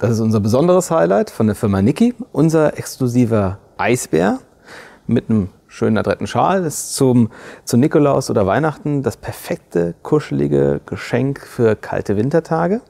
Das ist unser besonderes Highlight von der Firma Niki. Unser exklusiver Eisbär mit einem schönen adretten Schal ist zum, zu Nikolaus oder Weihnachten das perfekte, kuschelige Geschenk für kalte Wintertage.